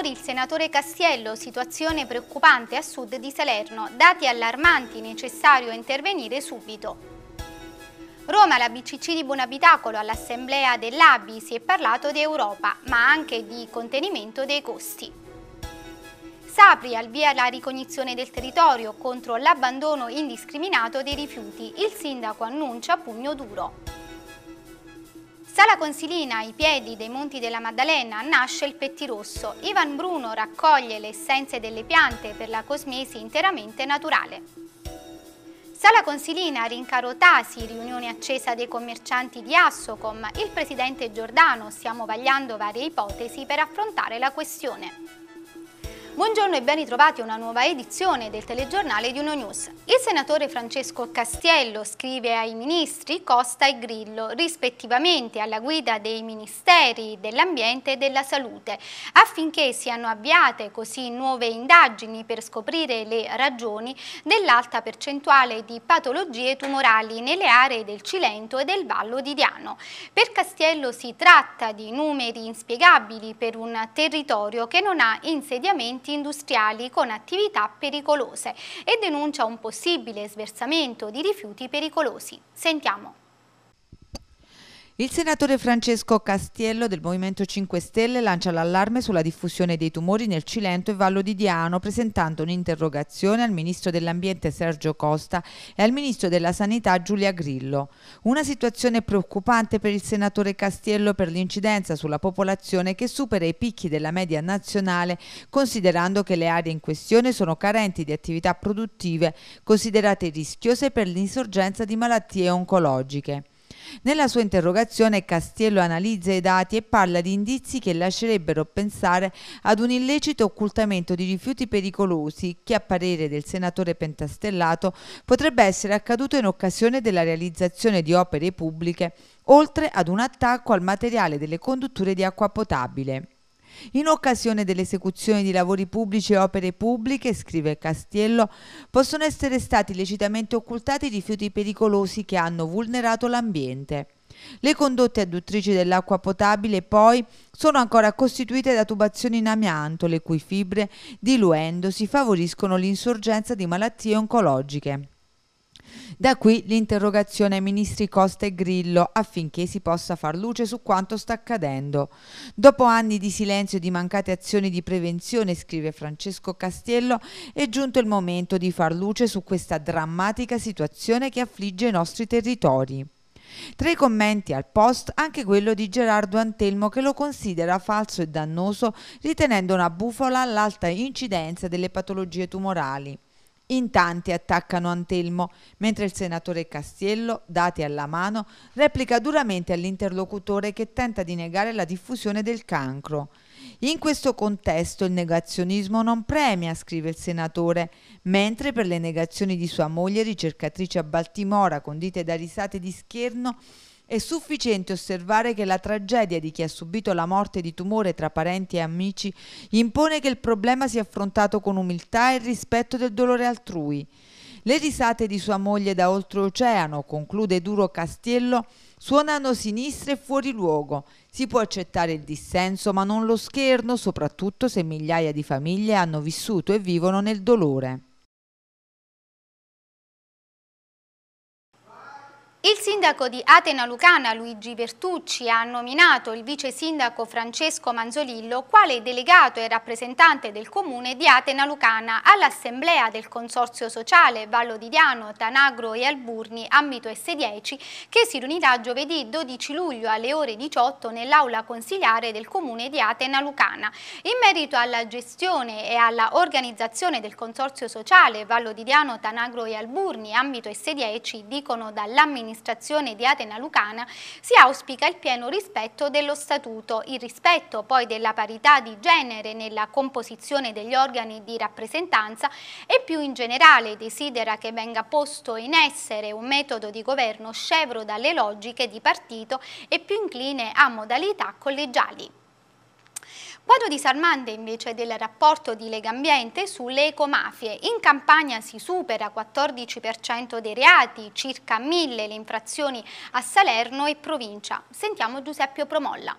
minori il senatore Castiello, situazione preoccupante a sud di Salerno, dati allarmanti, necessario intervenire subito. Roma, la BCC di Buonabitacolo, all'assemblea dell'ABI si è parlato di Europa, ma anche di contenimento dei costi. Sapri al via la ricognizione del territorio contro l'abbandono indiscriminato dei rifiuti. Il sindaco annuncia pugno duro. Sala Consilina, ai piedi dei Monti della Maddalena, nasce il Pettirosso. Ivan Bruno raccoglie le essenze delle piante per la cosmesi interamente naturale. Sala Consilina, Rincaro Tasi, riunione accesa dei commercianti di Assocom, il presidente Giordano, stiamo vagliando varie ipotesi per affrontare la questione. Buongiorno e ben ritrovati a una nuova edizione del telegiornale di Uno News. Il senatore Francesco Castiello scrive ai ministri Costa e Grillo, rispettivamente alla guida dei ministeri dell'ambiente e della salute, affinché siano avviate così nuove indagini per scoprire le ragioni dell'alta percentuale di patologie tumorali nelle aree del Cilento e del Vallo di Diano. Per Castiello si tratta di numeri inspiegabili per un territorio che non ha insediamenti impianti industriali con attività pericolose e denuncia un possibile sversamento di rifiuti pericolosi. Sentiamo. Il senatore Francesco Castiello del Movimento 5 Stelle lancia l'allarme sulla diffusione dei tumori nel Cilento e Vallo di Diano presentando un'interrogazione al ministro dell'Ambiente Sergio Costa e al ministro della Sanità Giulia Grillo. Una situazione preoccupante per il senatore Castiello per l'incidenza sulla popolazione che supera i picchi della media nazionale considerando che le aree in questione sono carenti di attività produttive considerate rischiose per l'insorgenza di malattie oncologiche. Nella sua interrogazione Castiello analizza i dati e parla di indizi che lascerebbero pensare ad un illecito occultamento di rifiuti pericolosi che a parere del senatore Pentastellato potrebbe essere accaduto in occasione della realizzazione di opere pubbliche oltre ad un attacco al materiale delle condutture di acqua potabile. In occasione dell'esecuzione di lavori pubblici e opere pubbliche, scrive Castiello, possono essere stati lecitamente occultati rifiuti pericolosi che hanno vulnerato l'ambiente. Le condotte adduttrici dell'acqua potabile poi sono ancora costituite da tubazioni in amianto, le cui fibre, diluendosi, favoriscono l'insorgenza di malattie oncologiche. Da qui l'interrogazione ai ministri Costa e Grillo affinché si possa far luce su quanto sta accadendo. Dopo anni di silenzio e di mancate azioni di prevenzione, scrive Francesco Castiello, è giunto il momento di far luce su questa drammatica situazione che affligge i nostri territori. Tra i commenti al post anche quello di Gerardo Antelmo che lo considera falso e dannoso ritenendo una bufola l'alta incidenza delle patologie tumorali. In tanti attaccano Antelmo, mentre il senatore Castiello, dati alla mano, replica duramente all'interlocutore che tenta di negare la diffusione del cancro. In questo contesto il negazionismo non premia, scrive il senatore, mentre per le negazioni di sua moglie, ricercatrice a Baltimora, condite da risate di scherno, è sufficiente osservare che la tragedia di chi ha subito la morte di tumore tra parenti e amici impone che il problema sia affrontato con umiltà e rispetto del dolore altrui. Le risate di sua moglie da oltreoceano, conclude Duro Castiello, suonano sinistre e fuori luogo. Si può accettare il dissenso, ma non lo scherno, soprattutto se migliaia di famiglie hanno vissuto e vivono nel dolore. Il sindaco di Atena Lucana Luigi Bertucci, ha nominato il vice sindaco Francesco Manzolillo quale delegato e rappresentante del comune di Atena Lucana all'assemblea del consorzio sociale Vallo di Diano, Tanagro e Alburni ambito S10 che si riunirà giovedì 12 luglio alle ore 18 nell'aula consiliare del comune di Atena Lucana. In merito alla gestione e alla organizzazione del consorzio sociale Vallo di Diano, Tanagro e Alburni ambito S10 dicono dall'amministrazione amministrazione di Atena Lucana si auspica il pieno rispetto dello statuto, il rispetto poi della parità di genere nella composizione degli organi di rappresentanza e più in generale desidera che venga posto in essere un metodo di governo scevro dalle logiche di partito e più incline a modalità collegiali. Quadro disarmante invece del rapporto di Legambiente sulle ecomafie. In Campania si supera 14% dei reati, circa 1000 le infrazioni a Salerno e provincia. Sentiamo Giuseppe Promolla.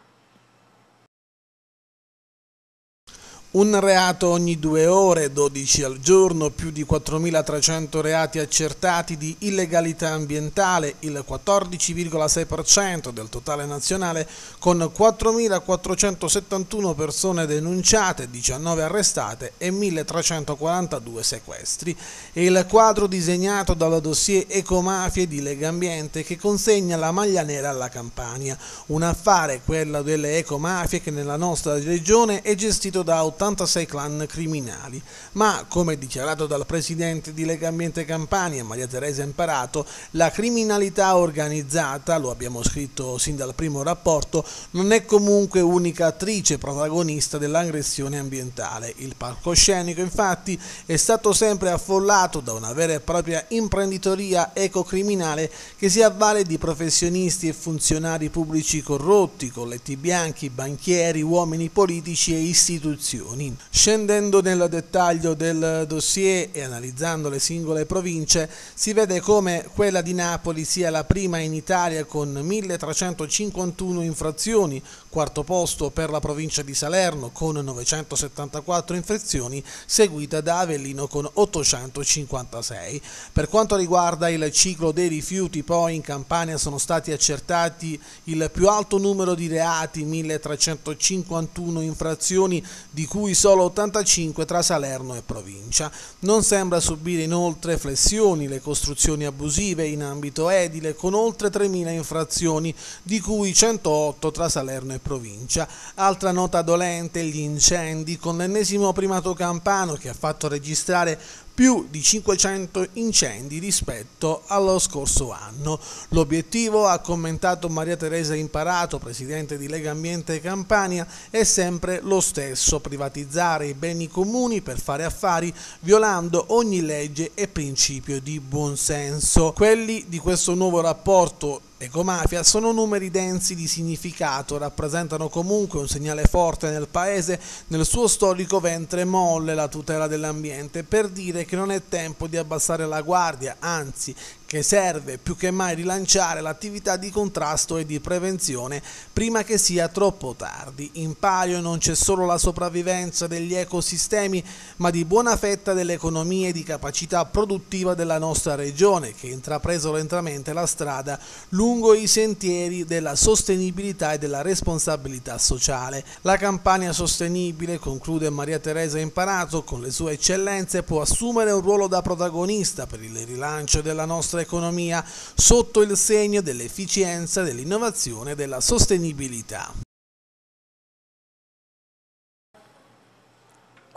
Un reato ogni due ore, 12 al giorno, più di 4.300 reati accertati di illegalità ambientale, il 14,6% del totale nazionale, con 4.471 persone denunciate, 19 arrestate e 1.342 sequestri. E il quadro disegnato dal dossier Ecomafie di Legambiente che consegna la maglia nera alla Campania. Un affare, quello delle ecomafie, che nella nostra regione è gestito da autorità 86 clan criminali, ma come dichiarato dal presidente di Lega Ambiente Campania, Maria Teresa Imparato, la criminalità organizzata, lo abbiamo scritto sin dal primo rapporto, non è comunque unica attrice protagonista dell'aggressione ambientale. Il palcoscenico infatti è stato sempre affollato da una vera e propria imprenditoria ecocriminale che si avvale di professionisti e funzionari pubblici corrotti, colletti bianchi, banchieri, uomini politici e istituzioni regioni. Scendendo nel dettaglio del dossier e analizzando le singole province, si vede come quella di Napoli sia la prima in Italia con 1351 infrazioni, quarto posto per la provincia di Salerno con 974 infezioni, seguita da Avellino con 856. Per quanto riguarda il ciclo dei rifiuti, poi in Campania sono stati accertati il più alto numero di reati, 1351 infrazioni, di cui solo 85 tra Salerno e provincia. Non sembra subire inoltre flessioni le costruzioni abusive in ambito edile con oltre 3.000 infrazioni, di cui 108 tra Salerno e provincia. Altra nota dolente gli incendi con l'ennesimo primato campano che ha fatto registrare più di 500 incendi rispetto allo scorso anno. L'obiettivo, ha commentato Maria Teresa Imparato, presidente di Lega Ambiente Campania, è sempre lo stesso, privatizzare i beni comuni per fare affari violando ogni legge e principio di buonsenso. Quelli di questo nuovo rapporto Ecomafia sono numeri densi di significato, rappresentano comunque un segnale forte nel paese, nel suo storico ventre molle la tutela dell'ambiente, per dire che non è tempo di abbassare la guardia, anzi che serve più che mai rilanciare l'attività di contrasto e di prevenzione prima che sia troppo tardi. In palio non c'è solo la sopravvivenza degli ecosistemi, ma di buona fetta delle economie di capacità produttiva della nostra regione, che ha intrapreso lentamente la strada lungo i sentieri della sostenibilità e della responsabilità sociale. La campagna sostenibile, conclude Maria Teresa Imparato, con le sue eccellenze può assumere un ruolo da protagonista per il rilancio della nostra nostra economia sotto il segno dell'efficienza, dell'innovazione e della sostenibilità.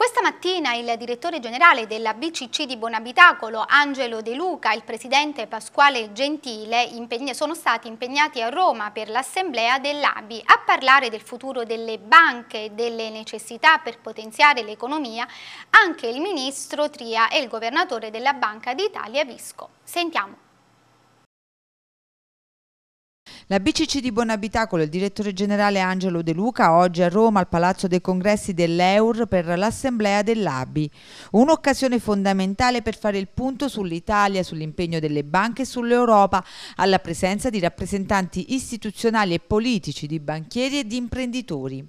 Questa mattina il direttore generale della BCC di Bonabitacolo, Angelo De Luca, e il presidente Pasquale Gentile sono stati impegnati a Roma per l'assemblea dell'ABI a parlare del futuro delle banche e delle necessità per potenziare l'economia anche il ministro Tria e il governatore della Banca d'Italia Visco. Sentiamo. La BCC di con il direttore generale Angelo De Luca, oggi a Roma al Palazzo dei Congressi dell'EUR per l'Assemblea dell'ABI. Un'occasione fondamentale per fare il punto sull'Italia, sull'impegno delle banche e sull'Europa, alla presenza di rappresentanti istituzionali e politici, di banchieri e di imprenditori.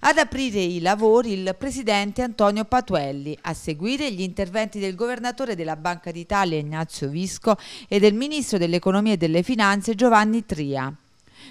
Ad aprire i lavori il presidente Antonio Patuelli, a seguire gli interventi del governatore della Banca d'Italia Ignazio Visco e del ministro dell'Economia e delle Finanze Giovanni Tria.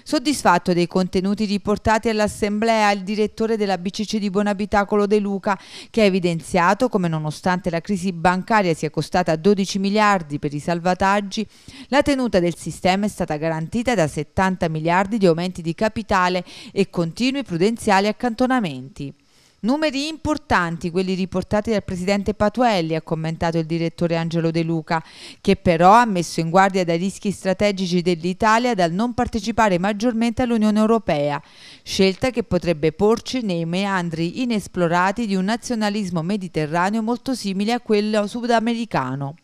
Soddisfatto dei contenuti riportati all'Assemblea, il direttore della BCC di Bonabitacolo De Luca, che ha evidenziato come nonostante la crisi bancaria sia costata 12 miliardi per i salvataggi, la tenuta del sistema è stata garantita da 70 miliardi di aumenti di capitale e continui prudenziali accantonamenti. Numeri importanti quelli riportati dal presidente Patuelli, ha commentato il direttore Angelo De Luca, che però ha messo in guardia dai rischi strategici dell'Italia dal non partecipare maggiormente all'Unione Europea, scelta che potrebbe porci nei meandri inesplorati di un nazionalismo mediterraneo molto simile a quello sudamericano.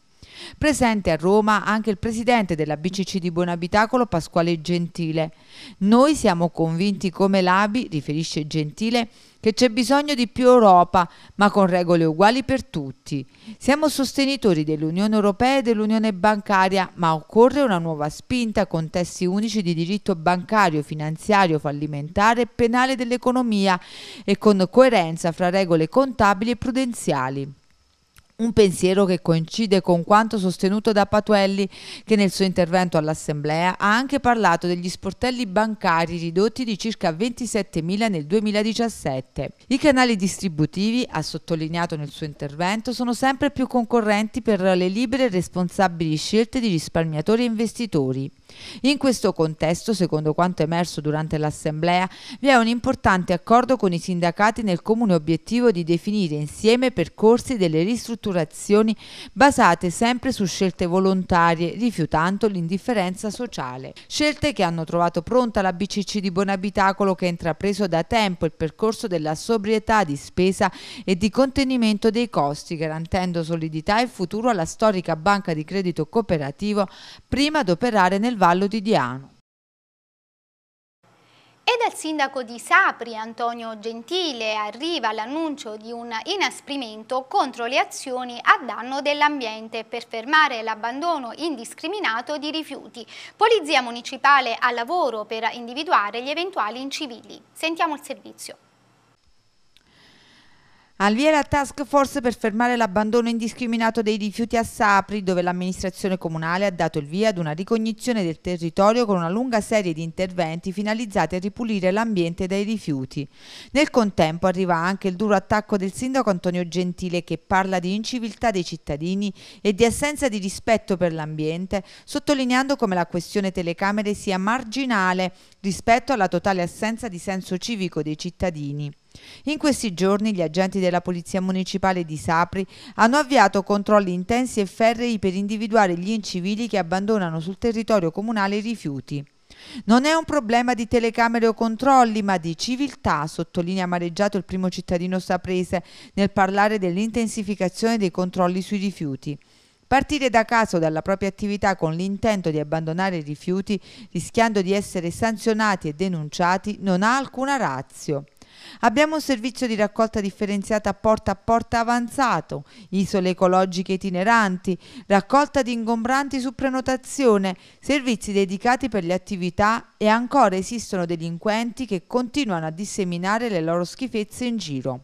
Presente a Roma anche il presidente della BCC di Buonabitacolo Pasquale Gentile. Noi siamo convinti come l'ABI, riferisce Gentile, che c'è bisogno di più Europa, ma con regole uguali per tutti. Siamo sostenitori dell'Unione Europea e dell'Unione Bancaria, ma occorre una nuova spinta con testi unici di diritto bancario, finanziario, fallimentare e penale dell'economia e con coerenza fra regole contabili e prudenziali. Un pensiero che coincide con quanto sostenuto da Patuelli, che nel suo intervento all'Assemblea ha anche parlato degli sportelli bancari ridotti di circa 27.000 nel 2017. I canali distributivi, ha sottolineato nel suo intervento, sono sempre più concorrenti per le libere e responsabili scelte di risparmiatori e investitori. In questo contesto, secondo quanto emerso durante l'assemblea, vi è un importante accordo con i sindacati nel comune obiettivo di definire insieme percorsi delle ristrutturazioni basate sempre su scelte volontarie, rifiutando l'indifferenza sociale. Scelte che hanno trovato pronta la BCC di Bonabitacolo che ha intrapreso da tempo il percorso della sobrietà di spesa e di contenimento dei costi, garantendo solidità e futuro alla storica banca di credito cooperativo prima ad operare nel Vallo di Diano. E dal sindaco di Sapri, Antonio Gentile, arriva l'annuncio di un inasprimento contro le azioni a danno dell'ambiente per fermare l'abbandono indiscriminato di rifiuti. Polizia municipale al lavoro per individuare gli eventuali incivili. Sentiamo il servizio. Alviera Task Force per fermare l'abbandono indiscriminato dei rifiuti a Sapri, dove l'amministrazione comunale ha dato il via ad una ricognizione del territorio con una lunga serie di interventi finalizzati a ripulire l'ambiente dai rifiuti. Nel contempo arriva anche il duro attacco del sindaco Antonio Gentile che parla di inciviltà dei cittadini e di assenza di rispetto per l'ambiente, sottolineando come la questione telecamere sia marginale rispetto alla totale assenza di senso civico dei cittadini. In questi giorni gli agenti della Polizia Municipale di Sapri hanno avviato controlli intensi e ferrei per individuare gli incivili che abbandonano sul territorio comunale i rifiuti. Non è un problema di telecamere o controlli, ma di civiltà, sottolinea amareggiato il primo cittadino saprese nel parlare dell'intensificazione dei controlli sui rifiuti. Partire da casa o dalla propria attività con l'intento di abbandonare i rifiuti, rischiando di essere sanzionati e denunciati, non ha alcuna razio. Abbiamo un servizio di raccolta differenziata porta a porta avanzato, isole ecologiche itineranti, raccolta di ingombranti su prenotazione, servizi dedicati per le attività e ancora esistono delinquenti che continuano a disseminare le loro schifezze in giro.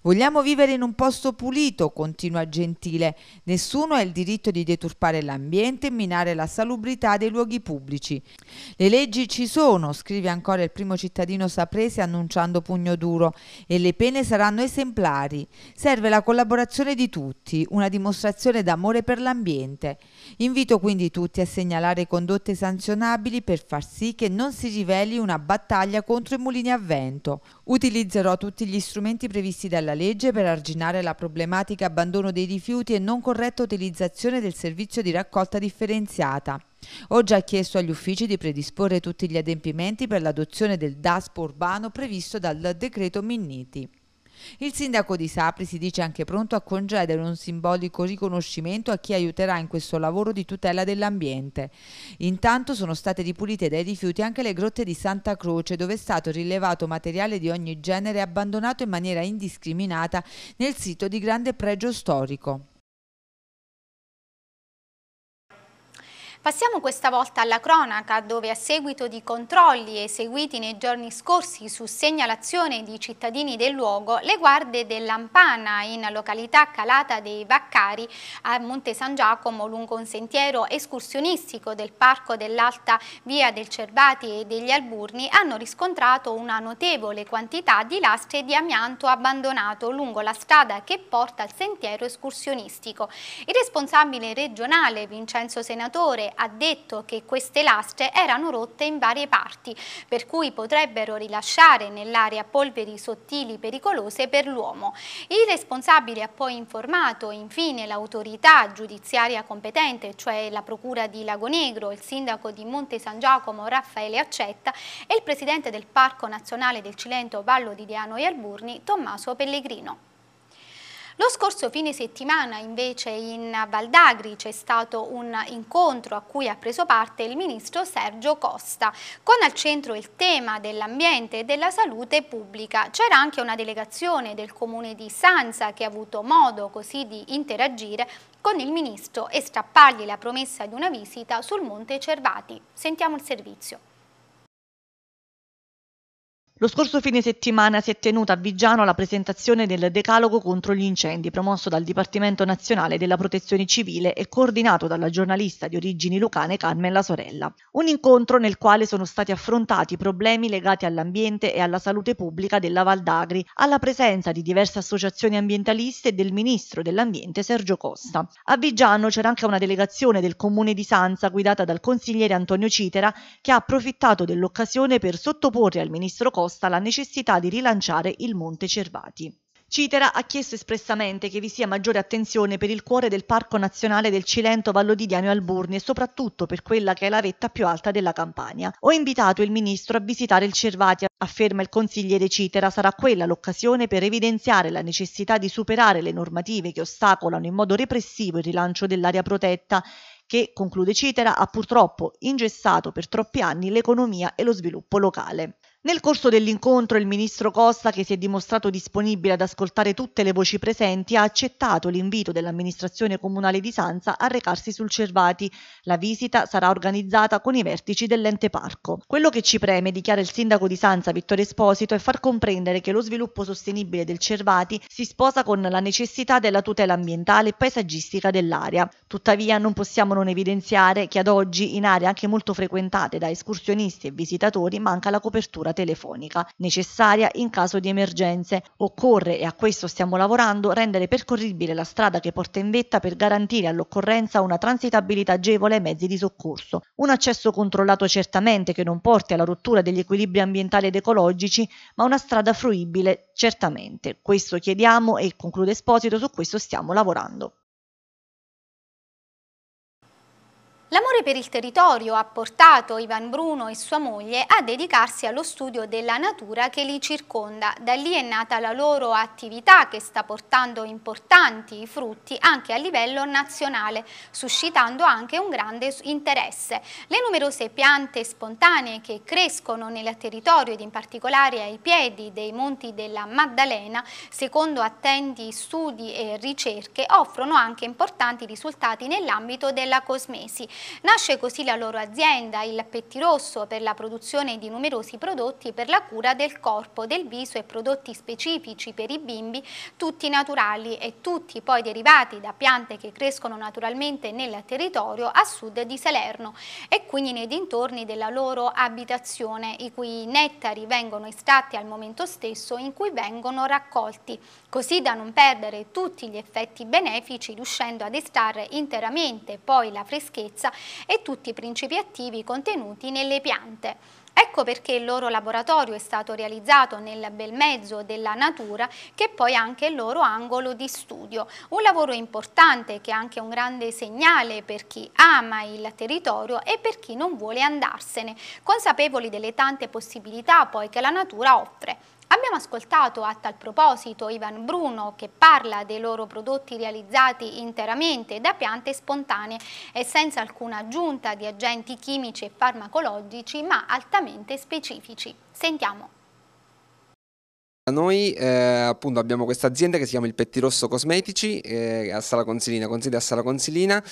Vogliamo vivere in un posto pulito, continua Gentile. Nessuno ha il diritto di deturpare l'ambiente e minare la salubrità dei luoghi pubblici. Le leggi ci sono, scrive ancora il primo cittadino saprese annunciando pugno duro, e le pene saranno esemplari. Serve la collaborazione di tutti, una dimostrazione d'amore per l'ambiente. Invito quindi tutti a segnalare condotte sanzionabili per far sì che non si riveli una battaglia contro i mulini a vento. Utilizzerò tutti gli strumenti previsti dalla novella legge per arginare la problematica abbandono dei rifiuti e non corretta utilizzazione del servizio di raccolta differenziata. Ho già chiesto agli uffici di predisporre tutti gli adempimenti per l'adozione del DASPO urbano previsto dal decreto Minniti. Il sindaco di Sapri si dice anche pronto a concedere un simbolico riconoscimento a chi aiuterà in questo lavoro di tutela dell'ambiente. Intanto sono state ripulite dai rifiuti anche le grotte di Santa Croce dove è stato rilevato materiale di ogni genere abbandonato in maniera indiscriminata nel sito di grande pregio storico. Passiamo questa volta alla cronaca, dove a seguito di controlli eseguiti nei giorni scorsi su segnalazione di cittadini del luogo, le guardie dell'Ampana, in località Calata dei Vaccari, a Monte San Giacomo, lungo un sentiero escursionistico del Parco dell'Alta Via del Cervati e degli Alburni, hanno riscontrato una notevole quantità di lastre di amianto abbandonato lungo la strada che porta al sentiero escursionistico. Il responsabile regionale Vincenzo Senatore ha detto che queste lastre erano rotte in varie parti, per cui potrebbero rilasciare nell'aria polveri sottili pericolose per l'uomo. Il responsabile ha poi informato infine l'autorità giudiziaria competente, cioè la Procura di Lago Negro, il sindaco di Monte San Giacomo Raffaele Accetta e il presidente del Parco Nazionale del Cilento Vallo di Diano e Alburni Tommaso Pellegrino. Lo scorso fine settimana invece in Val c'è stato un incontro a cui ha preso parte il ministro Sergio Costa con al centro il tema dell'ambiente e della salute pubblica. C'era anche una delegazione del comune di Sanza che ha avuto modo così di interagire con il ministro e strappargli la promessa di una visita sul Monte Cervati. Sentiamo il servizio. Lo scorso fine settimana si è tenuta a Viggiano la presentazione del Decalogo contro gli incendi promosso dal Dipartimento Nazionale della Protezione Civile e coordinato dalla giornalista di origini lucane Carmen La Sorella. Un incontro nel quale sono stati affrontati problemi legati all'ambiente e alla salute pubblica della Val d'Agri, alla presenza di diverse associazioni ambientaliste e del ministro dell'Ambiente Sergio Costa. A Viggiano c'era anche una delegazione del comune di Sanza guidata dal consigliere Antonio Citera che ha approfittato dell'occasione per sottoporre al ministro Costa posta la necessità di rilanciare il Monte Cervati. Citera ha chiesto espressamente che vi sia maggiore attenzione per il cuore del Parco Nazionale del Cilento Vallodidiano e Alburni e soprattutto per quella che è la vetta più alta della Campania. Ho invitato il ministro a visitare il Cervati, afferma il consigliere Citera, sarà quella l'occasione per evidenziare la necessità di superare le normative che ostacolano in modo repressivo il rilancio dell'area protetta che, conclude Citera, ha purtroppo ingessato per troppi anni l'economia e lo sviluppo locale. Nel corso dell'incontro il ministro Costa, che si è dimostrato disponibile ad ascoltare tutte le voci presenti, ha accettato l'invito dell'amministrazione comunale di Sanza a recarsi sul Cervati. La visita sarà organizzata con i vertici dell'ente parco. Quello che ci preme, dichiara il sindaco di Sanza Vittorio Esposito, è far comprendere che lo sviluppo sostenibile del Cervati si sposa con la necessità della tutela ambientale e paesaggistica dell'area. Tuttavia non possiamo non evidenziare che ad oggi in aree anche molto frequentate da escursionisti e visitatori manca la copertura telefonica, necessaria in caso di emergenze. Occorre, e a questo stiamo lavorando, rendere percorribile la strada che porta in vetta per garantire all'occorrenza una transitabilità agevole ai mezzi di soccorso. Un accesso controllato certamente che non porti alla rottura degli equilibri ambientali ed ecologici, ma una strada fruibile certamente. Questo chiediamo e conclude Esposito, su questo stiamo lavorando. L'amore per il territorio ha portato Ivan Bruno e sua moglie a dedicarsi allo studio della natura che li circonda. Da lì è nata la loro attività che sta portando importanti frutti anche a livello nazionale, suscitando anche un grande interesse. Le numerose piante spontanee che crescono nel territorio ed in particolare ai piedi dei monti della Maddalena, secondo attenti studi e ricerche, offrono anche importanti risultati nell'ambito della cosmesi. Nasce così la loro azienda, il Pettirosso, per la produzione di numerosi prodotti per la cura del corpo, del viso e prodotti specifici per i bimbi, tutti naturali e tutti poi derivati da piante che crescono naturalmente nel territorio a sud di Salerno e quindi nei dintorni della loro abitazione, i cui nettari vengono estratti al momento stesso in cui vengono raccolti così da non perdere tutti gli effetti benefici riuscendo ad estrarre interamente poi la freschezza e tutti i principi attivi contenuti nelle piante. Ecco perché il loro laboratorio è stato realizzato nel bel mezzo della natura che poi è anche il loro angolo di studio. Un lavoro importante che è anche un grande segnale per chi ama il territorio e per chi non vuole andarsene, consapevoli delle tante possibilità poi che la natura offre. Abbiamo ascoltato a tal proposito Ivan Bruno che parla dei loro prodotti realizzati interamente da piante spontanee e senza alcuna aggiunta di agenti chimici e farmacologici ma altamente specifici. Sentiamo. Noi eh, appunto abbiamo questa azienda che si chiama il Pettirosso Cosmetici eh, a Sala Consilina, con sede a Sala Consilina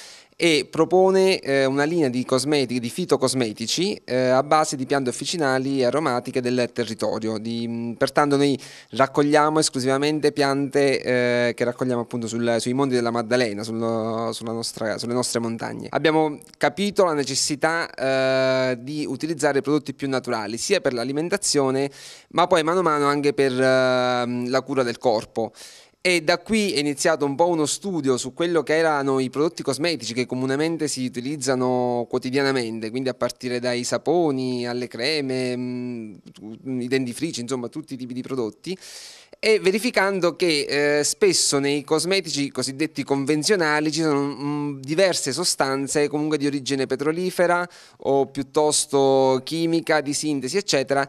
e propone eh, una linea di, cosmetici, di fitocosmetici eh, a base di piante officinali e aromatiche del territorio. Di, mm, pertanto noi raccogliamo esclusivamente piante eh, che raccogliamo appunto sul, sui monti della Maddalena, sul, nostra, sulle nostre montagne. Abbiamo capito la necessità eh, di utilizzare prodotti più naturali, sia per l'alimentazione ma poi mano a mano anche per eh, la cura del corpo. E da qui è iniziato un po' uno studio su quello che erano i prodotti cosmetici che comunemente si utilizzano quotidianamente, quindi a partire dai saponi alle creme, mm, i dentifrici, insomma tutti i tipi di prodotti, e verificando che eh, spesso nei cosmetici cosiddetti convenzionali ci sono mh, mm, diverse sostanze comunque di origine petrolifera o piuttosto chimica, di sintesi, eccetera,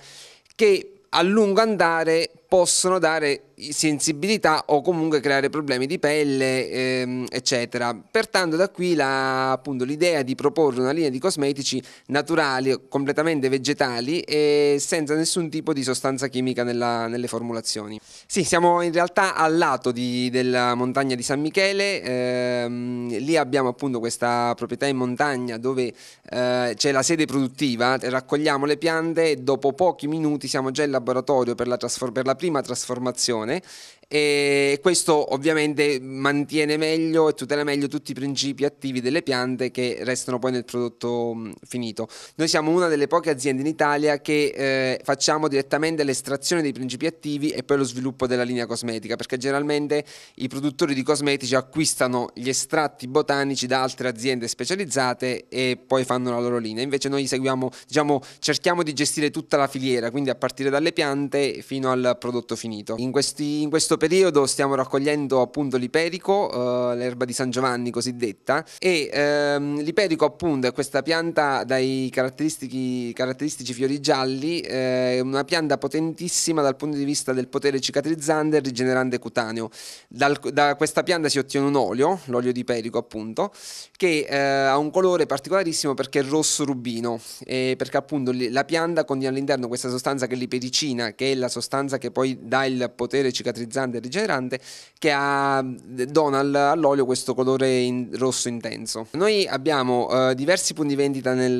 che a lungo andare possono dare sensibilità o comunque creare problemi di pelle, ehm, eccetera. Pertanto da qui la, appunto, l'idea di proporre una linea di cosmetici naturali, completamente vegetali e senza nessun tipo di sostanza chimica nella, nelle formulazioni. Sì, siamo in realtà al lato di, della montagna di San Michele, ehm, lì abbiamo appunto questa proprietà in montagna dove eh, c'è la sede produttiva, raccogliamo le piante e dopo pochi minuti siamo già in laboratorio per la, trasfor- per la prima trasformazione années. e questo ovviamente mantiene meglio e tutela meglio tutti i principi attivi delle piante che restano poi nel prodotto finito. Noi siamo una delle poche aziende in Italia che eh, facciamo direttamente l'estrazione dei principi attivi e poi lo sviluppo della linea cosmetica, perché generalmente i produttori di cosmetici acquistano gli estratti botanici da altre aziende specializzate e poi fanno la loro linea. Invece noi seguiamo, diciamo, cerchiamo di gestire tutta la filiera, quindi a partire dalle piante fino al prodotto finito. In, questi, in questo periodo stiamo raccogliendo appunto l'iperico, eh, l'erba di San Giovanni cosiddetta, e ehm, l'iperico appunto è questa pianta dai caratteristici, caratteristici fiori gialli, eh, una pianta potentissima dal punto di vista del potere cicatrizzante e rigenerante cutaneo. Dal, da questa pianta si ottiene un olio, l'olio di iperico appunto, che eh, ha un colore particolarissimo perché è rosso rubino, perché appunto la pianta contiene all'interno questa sostanza che è l'ipericina, che è la sostanza che poi dà il potere cicatrizzante grande rigenerante che ha, dona all'olio questo colore in, rosso intenso. Noi abbiamo eh, diversi punti vendita nel,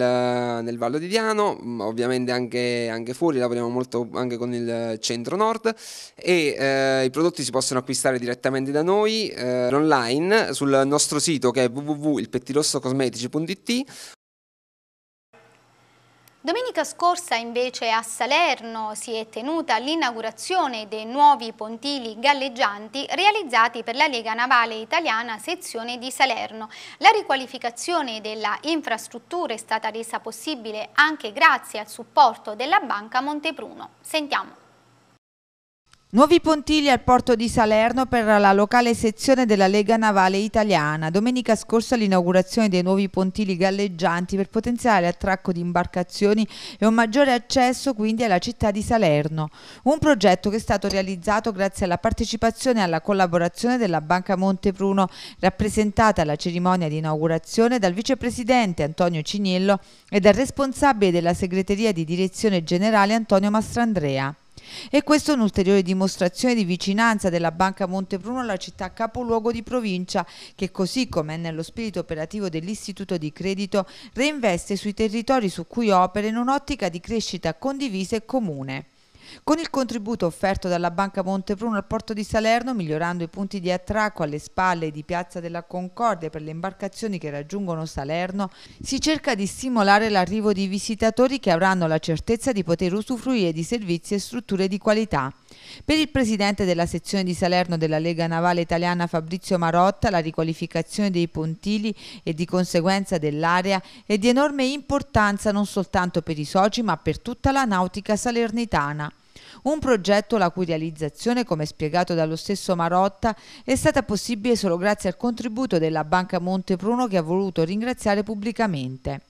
nel, Vallo di Diano, mm, ovviamente anche, anche, fuori, lavoriamo molto anche con il centro nord e eh, i prodotti si possono acquistare direttamente da noi eh, online sul nostro sito che è www.ilpettirossocosmetici.it Domenica scorsa invece a Salerno si è tenuta l'inaugurazione dei nuovi pontili galleggianti realizzati per la Lega Navale Italiana sezione di Salerno. La riqualificazione della infrastruttura è stata resa possibile anche grazie al supporto della Banca Montepruno. Sentiamo. Nuovi pontigli al porto di Salerno per la locale sezione della Lega Navale Italiana. Domenica scorsa l'inaugurazione dei nuovi pontigli galleggianti per potenziare l'attracco di imbarcazioni e un maggiore accesso quindi alla città di Salerno. Un progetto che è stato realizzato grazie alla partecipazione e alla collaborazione della Banca Montepruno, rappresentata alla cerimonia di inaugurazione dal vicepresidente Antonio Ciniello e dal responsabile della segreteria di direzione generale Antonio Mastrandrea. E questa è un'ulteriore dimostrazione di vicinanza della Banca Montebruno alla città capoluogo di provincia, che così come è nello spirito operativo dell'istituto di credito, reinveste sui territori su cui opera in un'ottica di crescita condivisa e comune. Con il contributo offerto dalla Banca Montepruno al porto di Salerno, migliorando i punti di attracco alle spalle di Piazza della Concordia per le imbarcazioni che raggiungono Salerno, si cerca di stimolare l'arrivo di visitatori che avranno la certezza di poter usufruire di servizi e strutture di qualità. Per il presidente della sezione di Salerno della Lega Navale Italiana Fabrizio Marotta, la riqualificazione dei pontili e di conseguenza dell'area è di enorme importanza non soltanto per i soci ma per tutta la nautica salernitana. Un progetto la cui realizzazione, come spiegato dallo stesso Marotta, è stata possibile solo grazie al contributo della Banca Montepruno che ha voluto ringraziare pubblicamente.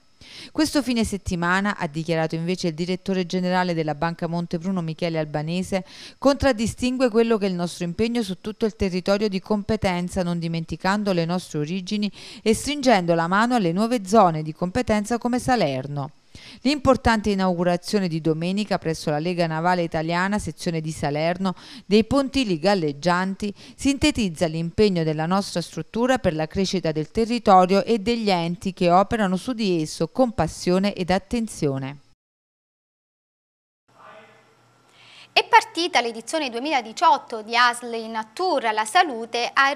Questo fine settimana, ha dichiarato invece il direttore generale della Banca Montebruno Michele Albanese, contraddistingue quello che è il nostro impegno su tutto il territorio di competenza, non dimenticando le nostre origini e stringendo la mano alle nuove zone di competenza come Salerno. L'importante inaugurazione di domenica presso la Lega Navale Italiana, sezione di Salerno, dei pontili galleggianti sintetizza l'impegno della nostra struttura per la crescita del territorio e degli enti che operano su di esso con passione ed attenzione. È partita l'edizione 2018 di ASL in Tour la salute arriva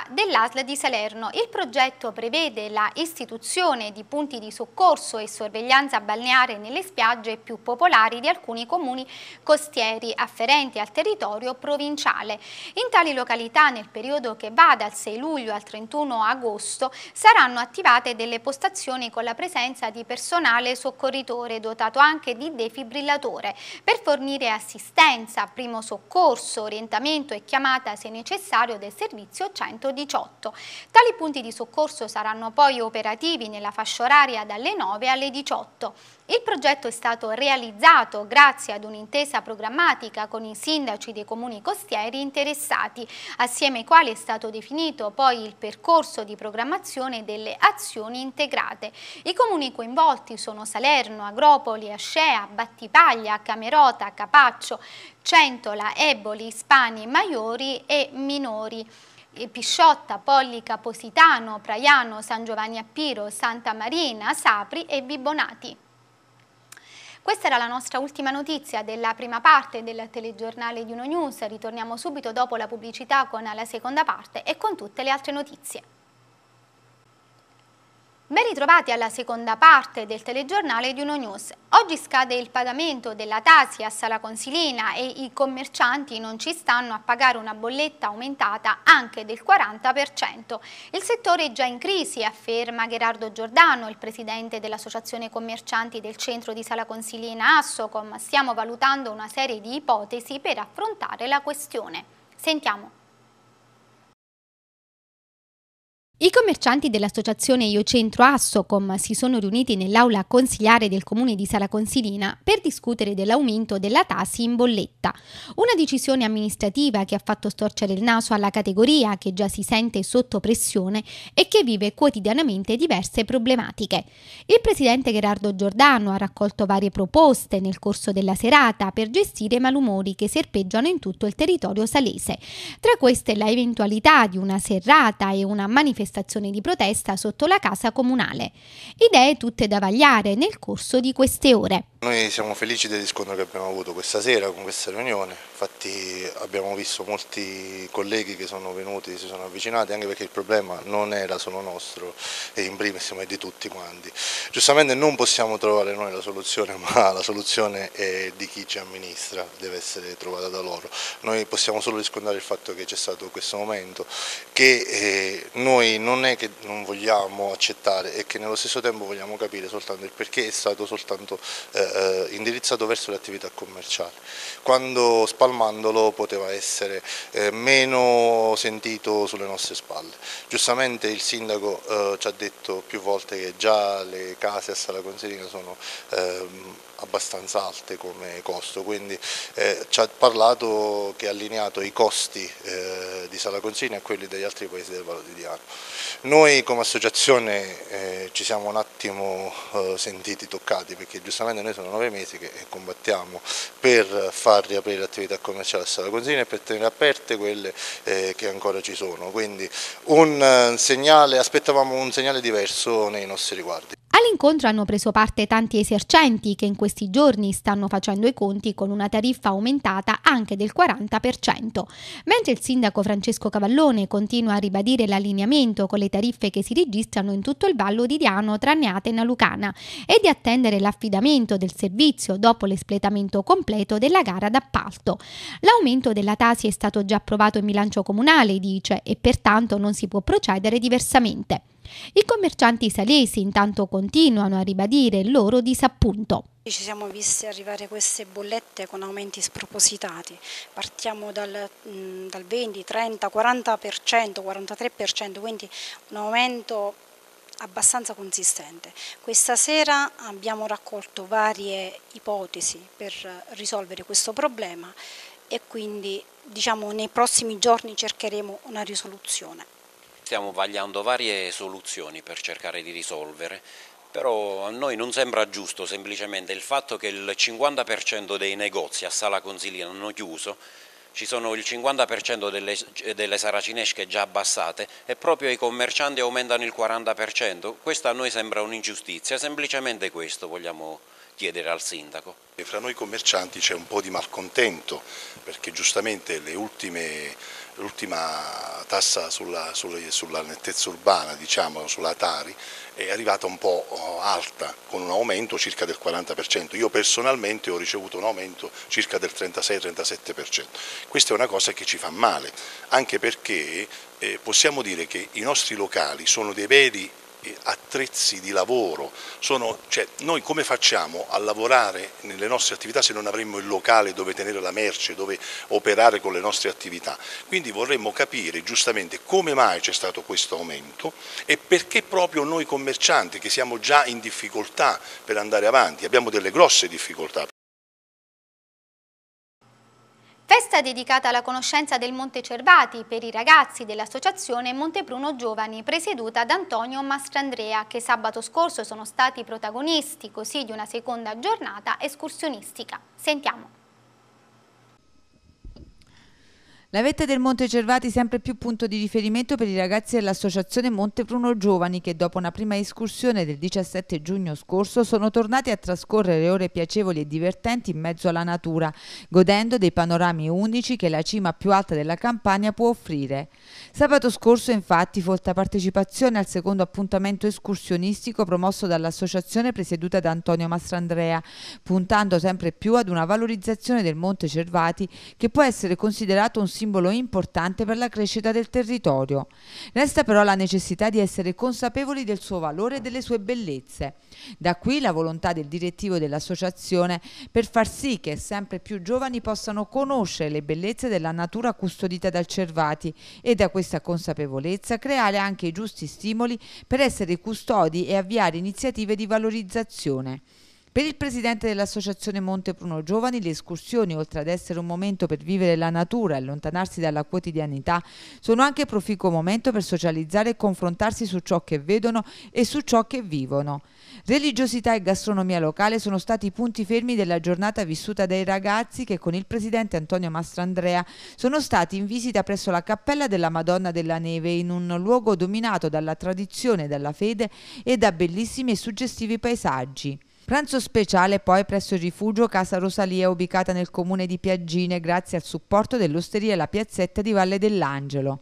riva dell'ASL di Salerno. Il progetto prevede la istituzione di punti di soccorso e sorveglianza balneare nelle spiagge più popolari di alcuni comuni costieri afferenti al territorio provinciale. In tali località nel periodo che va dal 6 luglio al 31 agosto saranno attivate delle postazioni con la presenza di personale soccorritore dotato anche di defibrillatore per fornire assistenza assistenza, primo soccorso, orientamento e chiamata se necessario del servizio 118. Tali punti di soccorso saranno poi operativi nella fascia oraria dalle 9 alle 18. Il progetto è stato realizzato grazie ad un'intesa programmatica con i sindaci dei comuni costieri interessati, assieme ai quali è stato definito poi il percorso di programmazione delle azioni integrate. I comuni coinvolti sono Salerno, Agropoli, Ascea, Battipaglia, Camerota, Capaccio, Centola, Eboli, Spani, Maiori e Minori. Pisciotta, Pollica, Positano, Praiano, San Giovanni Appiro, Santa Marina, Sapri e Vibonati. Questa era la nostra ultima notizia della prima parte del telegiornale di Uno News. Ritorniamo subito dopo la pubblicità con la seconda parte e con tutte le altre notizie. Ben ritrovati alla seconda parte del telegiornale di Uno News. Oggi scade il pagamento della Tasi a Sala Consilina e i commercianti non ci stanno a pagare una bolletta aumentata anche del 40%. Il settore è già in crisi, afferma Gerardo Giordano, il presidente dell'Associazione Commercianti del centro di Sala Consilina Assocom. Stiamo valutando una serie di ipotesi per affrontare la questione. Sentiamo. I commercianti dell'associazione Io Centro Assocom si sono riuniti nell'aula consigliare del comune di Sala Consilina per discutere dell'aumento della tassi in bolletta. Una decisione amministrativa che ha fatto storcere il naso alla categoria che già si sente sotto pressione e che vive quotidianamente diverse problematiche. Il presidente Gerardo Giordano ha raccolto varie proposte nel corso della serata per gestire i malumori che serpeggiano in tutto il territorio salese. Tra queste la eventualità di una serrata e una manifestazione manifestazione di protesta sotto la casa comunale. Idee tutte da vagliare nel corso di queste ore. Noi siamo felici del riscontro che abbiamo avuto questa sera con questa riunione, infatti abbiamo visto molti colleghi che sono venuti, si sono avvicinati, anche perché il problema non era solo nostro e in primis ma è di tutti quanti. Giustamente non possiamo trovare noi la soluzione, ma la soluzione è di chi ci amministra, deve essere trovata da loro. Noi possiamo solo riscontrare il fatto che c'è stato questo momento, che eh, noi non è che non vogliamo accettare e che nello stesso tempo vogliamo capire soltanto il perché è stato soltanto eh, eh, indirizzato verso le attività commerciali, quando spalmandolo poteva essere eh, meno sentito sulle nostre spalle. Giustamente il sindaco eh, ci ha detto più volte che già le case a Sala Conserina sono... Ehm, abbastanza alte come costo, quindi eh, ci ha parlato che ha allineato i costi eh, di Sala Consini a quelli degli altri paesi del Valdiviano. Noi come associazione eh, ci siamo un attimo eh, sentiti toccati perché giustamente noi sono nove mesi che combattiamo per far riaprire l'attività commerciale a Sala Consini e per tenere aperte quelle eh, che ancora ci sono, quindi un eh, segnale, aspettavamo un segnale diverso nei nostri riguardi. All'incontro hanno preso parte tanti esercenti che in questi giorni stanno facendo i conti con una tariffa aumentata anche del 40%, mentre il sindaco Francesco Cavallone continua a ribadire l'allineamento con le tariffe che si registrano in tutto il Vallo di Diano, tranne e Nalucana e di attendere l'affidamento del servizio dopo l'espletamento completo della gara d'appalto. L'aumento della Tasi è stato già approvato in bilancio comunale, dice, e pertanto non si può procedere diversamente. I commercianti salesi intanto continuano a ribadire il loro disappunto. Ci siamo visti arrivare queste bollette con aumenti spropositati, partiamo dal, mm, dal 20, 30, 40%, 43%, quindi un aumento abbastanza consistente. Questa sera abbiamo raccolto varie ipotesi per risolvere questo problema e quindi diciamo, nei prossimi giorni cercheremo una risoluzione stiamo vagliando varie soluzioni per cercare di risolvere, però a noi non sembra giusto semplicemente il fatto che il 50% dei negozi a Sala Consilina hanno chiuso, ci sono il 50% delle, delle saracinesche già abbassate e proprio i commercianti aumentano il 40%, questa a noi sembra un'ingiustizia, semplicemente questo vogliamo chiedere al sindaco. E fra noi commercianti c'è un po' di malcontento perché giustamente le ultime l'ultima tassa sulla, sulla, sulla, nettezza urbana, diciamo, sulla Tari, è arrivata un po' alta, con un aumento circa del 40%. Io personalmente ho ricevuto un aumento circa del 36-37%. Questa è una cosa che ci fa male, anche perché eh, possiamo dire che i nostri locali sono dei veri attrezzi di lavoro, sono, cioè, noi come facciamo a lavorare nelle nostre attività se non avremmo il locale dove tenere la merce, dove operare con le nostre attività? Quindi vorremmo capire giustamente come mai c'è stato questo aumento e perché proprio noi commercianti che siamo già in difficoltà per andare avanti, abbiamo delle grosse difficoltà Festa dedicata alla conoscenza del Monte Cervati per i ragazzi dell'associazione Montepruno Giovani, presieduta da Antonio Mastrandrea, che sabato scorso sono stati protagonisti così di una seconda giornata escursionistica. Sentiamo. La vetta del Monte Cervati sempre più punto di riferimento per i ragazzi dell'associazione Monte Bruno Giovani che dopo una prima escursione del 17 giugno scorso sono tornati a trascorrere ore piacevoli e divertenti in mezzo alla natura, godendo dei panorami unici che la cima più alta della campagna può offrire. Sabato scorso infatti folta partecipazione al secondo appuntamento escursionistico promosso dall'associazione presieduta da Antonio Mastrandrea, puntando sempre più ad una valorizzazione del Monte Cervati che può essere considerato un sito simbolo importante per la crescita del territorio. Resta però la necessità di essere consapevoli del suo valore e delle sue bellezze. Da qui la volontà del direttivo dell'associazione per far sì che sempre più giovani possano conoscere le bellezze della natura custodita dal Cervati e da questa consapevolezza creare anche i giusti stimoli per essere custodi e avviare iniziative di valorizzazione. Per il presidente dell'associazione Monte Pruno Giovani, le escursioni, oltre ad essere un momento per vivere la natura e allontanarsi dalla quotidianità, sono anche proficuo momento per socializzare e confrontarsi su ciò che vedono e su ciò che vivono. Religiosità e gastronomia locale sono stati i punti fermi della giornata vissuta dai ragazzi che con il presidente Antonio Mastrandrea sono stati in visita presso la Cappella della Madonna della Neve in un luogo dominato dalla tradizione, dalla fede e da bellissimi e suggestivi paesaggi. Pranzo speciale poi presso il rifugio Casa Rosalia ubicata nel comune di Piaggine grazie al supporto dell'osteria La Piazzetta di Valle dell'Angelo.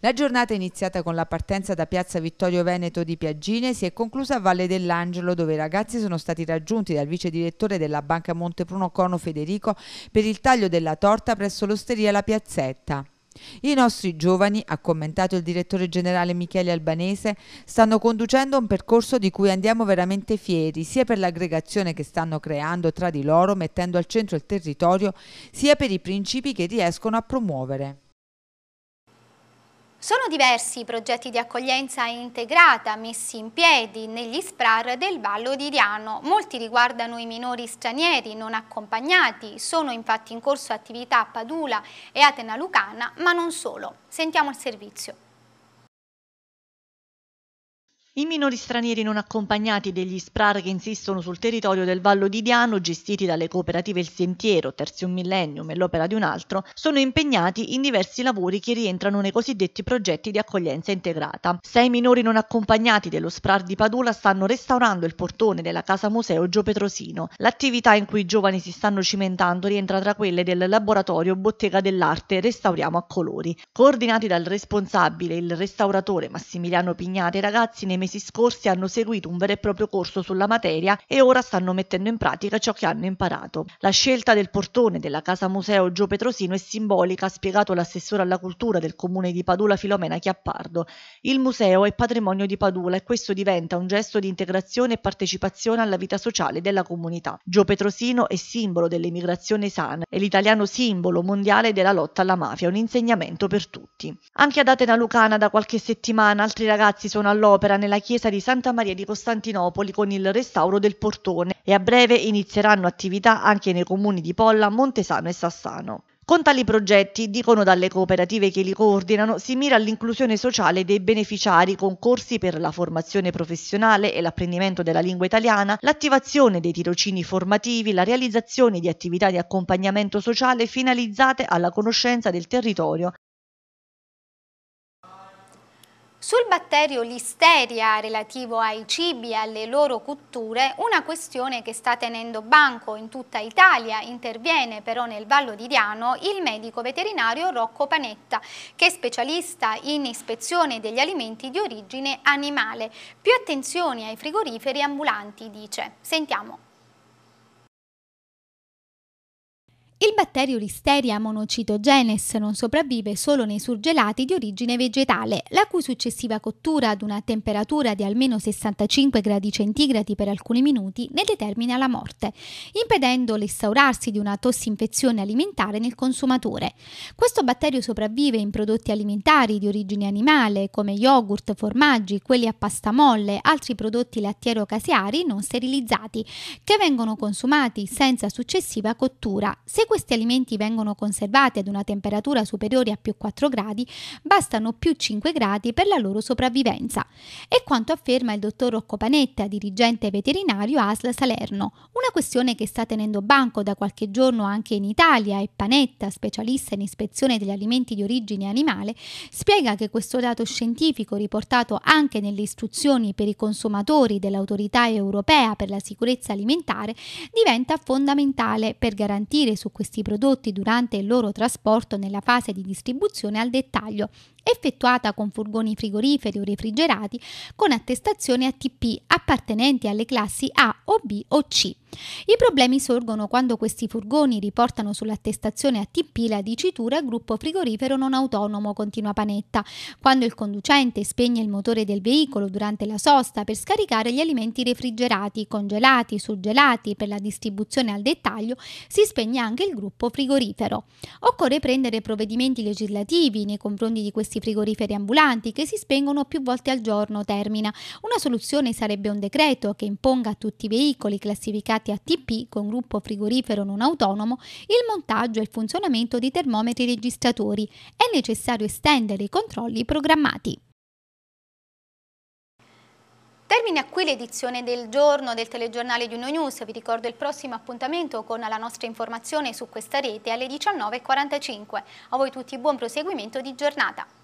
La giornata è iniziata con la partenza da Piazza Vittorio Veneto di Piaggine si è conclusa a Valle dell'Angelo dove i ragazzi sono stati raggiunti dal vice direttore della Banca Montepruno Cono Federico per il taglio della torta presso l'osteria La Piazzetta. I nostri giovani, ha commentato il direttore generale Michele Albanese, stanno conducendo un percorso di cui andiamo veramente fieri, sia per l'aggregazione che stanno creando tra di loro mettendo al centro il territorio, sia per i principi che riescono a promuovere. Sono diversi i progetti di accoglienza integrata messi in piedi negli SPRAR del Vallo di Diano. Molti riguardano i minori stranieri non accompagnati, sono infatti in corso attività a Padula e Atena Lucana, ma non solo. Sentiamo il servizio. I minori stranieri non accompagnati degli SPRAR che insistono sul territorio del Vallo di Diano, gestiti dalle cooperative Il Sentiero, Terzium Millennium e l'Opera di un altro, sono impegnati in diversi lavori che rientrano nei cosiddetti progetti di accoglienza integrata. Sei minori non accompagnati dello SPRAR di Padula stanno restaurando il portone della Casa Museo Gio Petrosino. L'attività in cui i giovani si stanno cimentando rientra tra quelle del laboratorio Bottega dell'Arte Restauriamo a Colori. Coordinati dal responsabile, il restauratore Massimiliano Pignate, i ragazzi nei mesi scorsi hanno seguito un vero e proprio corso sulla materia e ora stanno mettendo in pratica ciò che hanno imparato. La scelta del portone della Casa Museo Gio Petrosino è simbolica, ha spiegato l'assessore alla cultura del comune di Padula Filomena Chiappardo. Il museo è patrimonio di Padula e questo diventa un gesto di integrazione e partecipazione alla vita sociale della comunità. Gio Petrosino è simbolo dell'emigrazione sana e l'italiano simbolo mondiale della lotta alla mafia, un insegnamento per tutti. Anche ad Atena Lucana da qualche settimana altri ragazzi sono all'opera nella alla chiesa di Santa Maria di Costantinopoli con il restauro del portone e a breve inizieranno attività anche nei comuni di Polla, Montesano e Sassano. Con tali progetti, dicono dalle cooperative che li coordinano, si mira all'inclusione sociale dei beneficiari con corsi per la formazione professionale e l'apprendimento della lingua italiana, l'attivazione dei tirocini formativi, la realizzazione di attività di accompagnamento sociale finalizzate alla conoscenza del territorio sul batterio listeria relativo ai cibi e alle loro cotture, una questione che sta tenendo banco in tutta Italia, interviene però nel Vallo di Diano il medico veterinario Rocco Panetta, che è specialista in ispezione degli alimenti di origine animale. Più attenzione ai frigoriferi ambulanti, dice. Sentiamo. Il batterio Listeria monocitogenes non sopravvive solo nei surgelati di origine vegetale, la cui successiva cottura ad una temperatura di almeno 65 gradi per alcuni minuti ne determina la morte, impedendo l'instaurarsi di una tossinfezione alimentare nel consumatore. Questo batterio sopravvive in prodotti alimentari di origine animale come yogurt, formaggi, quelli a pasta molle, altri prodotti lattiero-caseari non sterilizzati, che vengono consumati senza successiva cottura, seguendo questi alimenti vengono conservati ad una temperatura superiore a più 4 gradi, bastano più 5 gradi per la loro sopravvivenza. È quanto afferma il dottor Rocco Panetta, dirigente veterinario ASL Salerno, una questione che sta tenendo banco da qualche giorno anche in Italia e Panetta, specialista in ispezione degli alimenti di origine animale, spiega che questo dato scientifico riportato anche nelle istruzioni per i consumatori dell'autorità europea per la sicurezza alimentare diventa fondamentale per garantire su questi prodotti durante il loro trasporto nella fase di distribuzione al dettaglio effettuata con furgoni frigoriferi o refrigerati con attestazione ATP appartenenti alle classi A o B o C. I problemi sorgono quando questi furgoni riportano sull'attestazione ATP la dicitura gruppo frigorifero non autonomo continua panetta, quando il conducente spegne il motore del veicolo durante la sosta per scaricare gli alimenti refrigerati, congelati, surgelati per la distribuzione al dettaglio, si spegne anche il gruppo frigorifero. Occorre prendere provvedimenti legislativi nei confronti di questi diversi frigoriferi ambulanti che si spengono più volte al giorno, termina. Una soluzione sarebbe un decreto che imponga a tutti i veicoli classificati ATP con gruppo frigorifero non autonomo il montaggio e il funzionamento di termometri registratori. È necessario estendere i controlli programmati. Termina qui l'edizione del giorno del telegiornale di Uno News. Vi ricordo il prossimo appuntamento con la nostra informazione su questa rete alle 19.45. A voi tutti buon proseguimento di giornata.